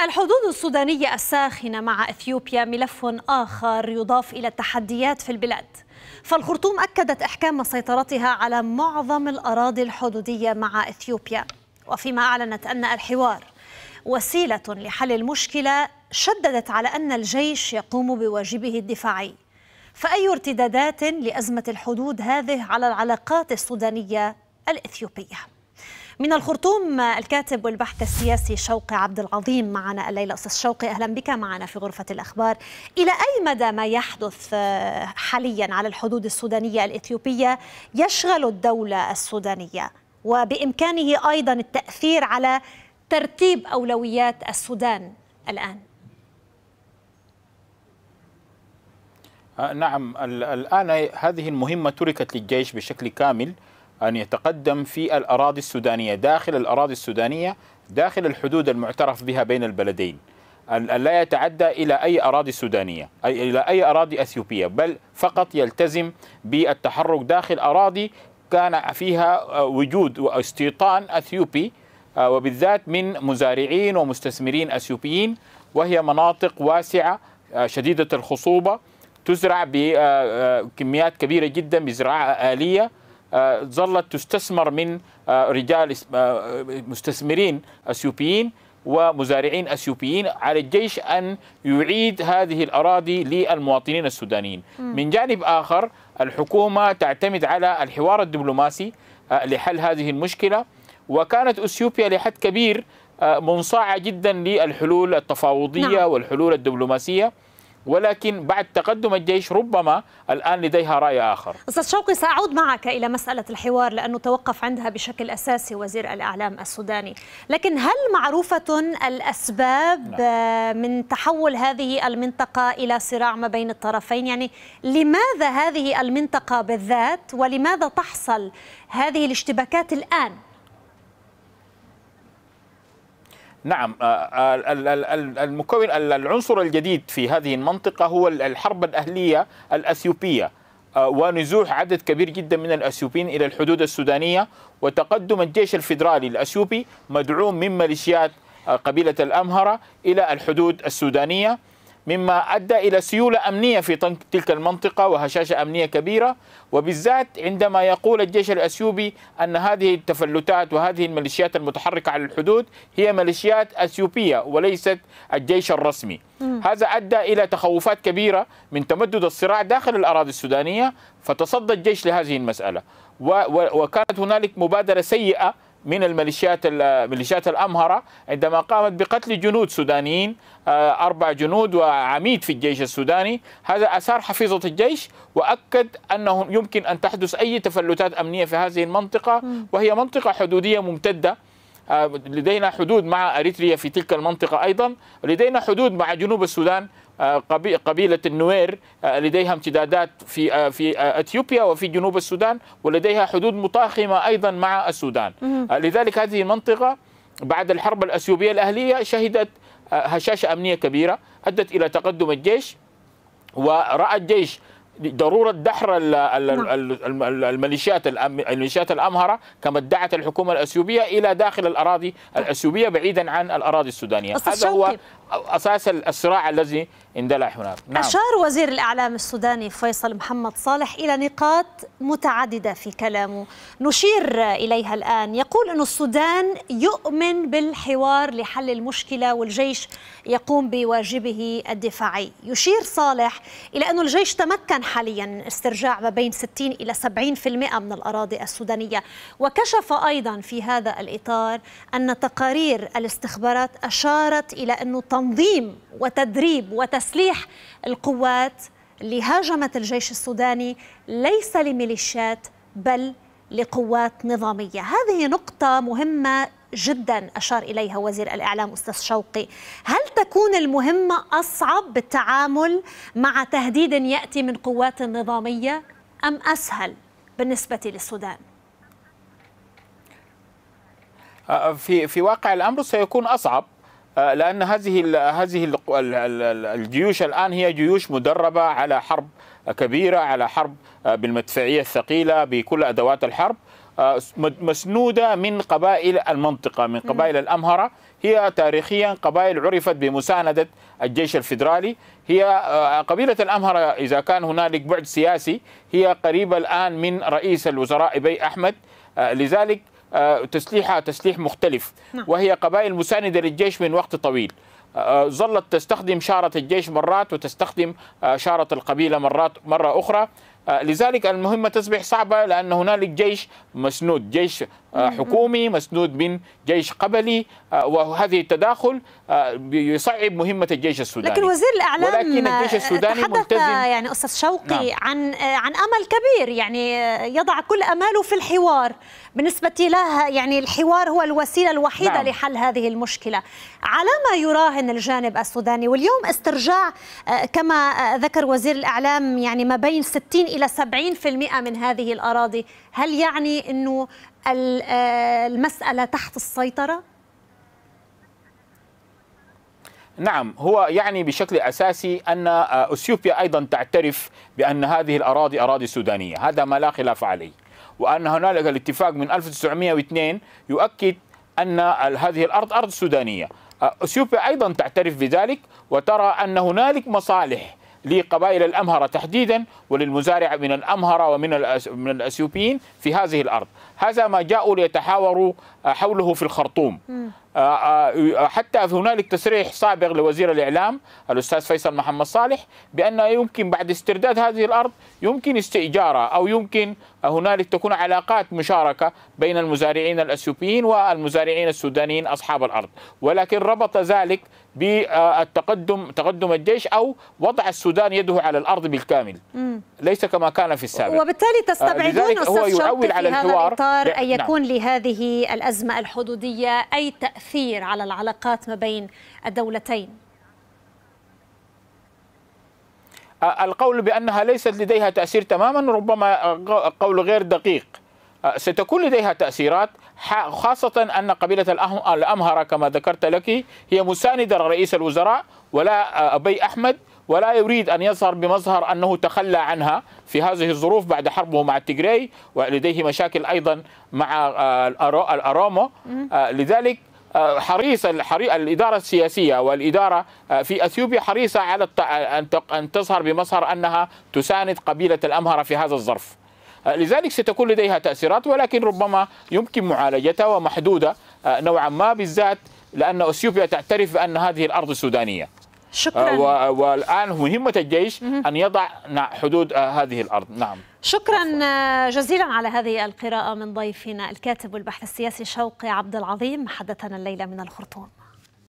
الحدود السودانية الساخنة مع اثيوبيا ملف اخر يضاف الى التحديات في البلاد. فالخرطوم اكدت احكام سيطرتها على معظم الاراضي الحدودية مع اثيوبيا، وفيما اعلنت ان الحوار وسيلة لحل المشكلة شددت على ان الجيش يقوم بواجبه الدفاعي. فاي ارتدادات لازمة الحدود هذه على العلاقات السودانية الاثيوبية؟ من الخرطوم الكاتب والبحث السياسي شوقي عبد العظيم معنا الليلة أستاذ شوقي أهلا بك معنا في غرفة الأخبار إلى أي مدى ما يحدث آه، حاليا على الحدود السودانية الإثيوبية يشغل الدولة السودانية وبإمكانه أيضا التأثير على ترتيب أولويات السودان الآن آه، نعم الآن هذه المهمة تركت للجيش بشكل كامل أن يتقدم في الأراضي السودانية داخل الأراضي السودانية داخل الحدود المعترف بها بين البلدين أن لا يتعدى إلى أي أراضي سودانية أي إلى أي أراضي أثيوبية بل فقط يلتزم بالتحرك داخل أراضي كان فيها آه، وجود واستيطان أثيوبي آه، وبالذات من مزارعين ومستثمرين أثيوبيين وهي مناطق واسعة آه، شديدة الخصوبة تزرع بكميات كبيرة جدا بزراعة آلية آه، ظلت تستثمر من آه، رجال آه، مستثمرين اثيوبيين ومزارعين اثيوبيين على الجيش ان يعيد هذه الاراضي للمواطنين السودانيين. من جانب اخر الحكومه تعتمد على الحوار الدبلوماسي لحل هذه المشكله وكانت اثيوبيا لحد كبير منصاعه جدا للحلول التفاوضيه نعم. والحلول الدبلوماسيه ولكن بعد تقدم الجيش ربما الآن لديها رأي آخر أستاذ شوقي سأعود معك إلى مسألة الحوار لأنه توقف عندها بشكل أساسي وزير الإعلام السوداني لكن هل معروفة الأسباب لا. نعم. من تحول هذه المنطقة إلى صراع ما بين الطرفين يعني لماذا هذه المنطقة بالذات ولماذا تحصل هذه الاشتباكات الآن نعم آه، آه، المكون العنصر الجديد في هذه المنطقة هو الحرب الأهلية الأثيوبية آه، ونزوح عدد كبير جدا من الأثيوبيين إلى الحدود السودانية وتقدم الجيش الفيدرالي الأثيوبي مدعوم من ميليشيات قبيلة الأمهرة إلى الحدود السودانية مما أدى إلى سيولة أمنية في تلك المنطقة وهشاشة أمنية كبيرة وبالذات عندما يقول الجيش الأثيوبي أن هذه التفلتات وهذه الميليشيات المتحركة على الحدود هي ميليشيات أثيوبية وليست الجيش الرسمي هذا أدى إلى تخوفات كبيرة من تمدد الصراع داخل الأراضي السودانية فتصدى الجيش لهذه المسألة وكانت هنالك مبادرة سيئة من الميليشيات ميليشيات الأمهرة عندما قامت بقتل جنود سودانيين آه، أربع جنود وعميد في الجيش السوداني هذا أثار حفيظة الجيش وأكد أنه يمكن أن تحدث أي تفلتات أمنية في هذه المنطقة وهي منطقة حدودية ممتدة آه، لدينا حدود مع اريتريا في تلك المنطقه ايضا لدينا حدود مع جنوب السودان آه، قبيلة النوير آه، لديها امتدادات في في اثيوبيا وفي جنوب السودان ولديها حدود متاخمة ايضا مع السودان لذلك هذه المنطقة بعد الحرب الاثيوبية الاهلية شهدت هشاشة امنية كبيرة ادت الى تقدم الجيش ورأى الجيش ضروره دحر نعم. الميليشيات الميليشيات الامهره كما ادعت الحكومه الاثيوبيه الى داخل الاراضي الاثيوبيه بعيدا عن الاراضي السودانيه هذا هو اساس الصراع الذي اندلع هناك نعم. أشار وزير الإعلام السوداني فيصل محمد صالح إلى نقاط متعددة في كلامه نشير إليها الآن يقول أن السودان يؤمن بالحوار لحل المشكلة والجيش يقوم بواجبه الدفاعي يشير صالح إلى أن الجيش تمكن حاليا استرجاع ما بين 60 إلى 70% من الأراضي السودانية وكشف أيضا في هذا الإطار أن تقارير الاستخبارات أشارت إلى أن تنظيم وتدريب وتس تسليح القوات اللي هاجمت الجيش السوداني ليس لميليشيات بل لقوات نظاميه، هذه نقطه مهمه جدا اشار اليها وزير الاعلام استاذ شوقي، هل تكون المهمه اصعب بالتعامل مع تهديد ياتي من قوات نظاميه ام اسهل بالنسبه للسودان؟ آه، في في واقع الامر سيكون اصعب آه، لان هذه هذه الجيوش الان هي جيوش مدربه على حرب كبيره على حرب آه، بالمدفعيه الثقيله بكل ادوات الحرب آه، مسنوده من قبائل المنطقه من قبائل الامهره هي تاريخيا قبائل عرفت بمسانده الجيش الفيدرالي هي قبيله الامهره اذا كان هنالك بعد سياسي هي قريبه الان من رئيس الوزراء ابي احمد لذلك آه، تسليحها تسليح مختلف نعم. وهي قبائل مساندة للجيش من وقت طويل آه، آه، ظلت تستخدم شارة الجيش مرات وتستخدم شارة القبيلة مرات مرة أخرى لذلك المهمة تصبح صعبة لأن هنالك جيش مسنود جيش آه، حكومي مسنود من جيش قبلي آه، وهذه التداخل آه، يصعب مهمة الجيش السوداني لكن وزير الإعلام ولكن الجيش السوداني تحدث يعني أستاذ شوقي نعم. عن عن أمل كبير يعني يضع كل أماله في الحوار بالنسبة له يعني الحوار هو الوسيلة الوحيدة نعم. لحل هذه المشكلة على ما يراهن الجانب السوداني واليوم استرجاع كما ذكر وزير الإعلام يعني ما بين 60 إلى 70% من هذه الأراضي هل يعني أنه آه، المسألة تحت السيطرة؟ نعم هو يعني بشكل اساسي ان آه، اثيوبيا ايضا تعترف بان هذه الاراضي اراضي سودانيه، هذا ما لا خلاف عليه. وان هنالك الاتفاق من 1902 يؤكد ان هذه الارض ارض سودانيه. آه، اثيوبيا ايضا تعترف بذلك وترى ان هنالك مصالح لقبائل الأمهرة تحديدا وللمزارع من الأمهرة ومن من الأثيوبيين في هذه الأرض هذا ما جاءوا ليتحاوروا حوله في الخرطوم حتى هنالك تصريح سابق لوزير الاعلام الاستاذ فيصل محمد صالح بان يمكن بعد استرداد هذه الارض يمكن استئجارها او يمكن هنالك تكون علاقات مشاركه بين المزارعين الاثيوبيين والمزارعين السودانيين اصحاب الارض ولكن ربط ذلك بالتقدم تقدم الجيش او وضع السودان يده على الارض بالكامل ليس كما كان في السابق وبالتالي آه، تستبعدون هو يعول على الحوار هذا الاطار ان نعم. يكون نعم. لهذه الازمه الحدوديه اي تاثير تأثير على العلاقات ما بين الدولتين؟ القول بأنها ليست لديها تأثير تماما ربما قول غير دقيق ستكون لديها تأثيرات خاصة أن قبيلة الأمهرة كما ذكرت لك هي مساندة لرئيس الوزراء ولا أبي أحمد ولا يريد أن يظهر بمظهر أنه تخلى عنها في هذه الظروف بعد حربه مع التجري ولديه مشاكل أيضا مع الأرومو لذلك آه، حريص الإدارة السياسية والإدارة آه، في أثيوبيا حريصة على آه، أن تظهر بمظهر أنها تساند قبيلة الأمهرة في هذا الظرف لذلك ستكون لديها تأثيرات ولكن ربما يمكن معالجتها ومحدودة نوعا ما بالذات لأن أثيوبيا تعترف بأن هذه الأرض سودانية شكرا آه، والان مهمه الجيش ان يضع حدود آه، هذه الارض نعم شكرا آه، جزيلا على هذه القراءه من ضيفنا الكاتب والبحث السياسي شوقي عبد العظيم حدثنا الليله من الخرطوم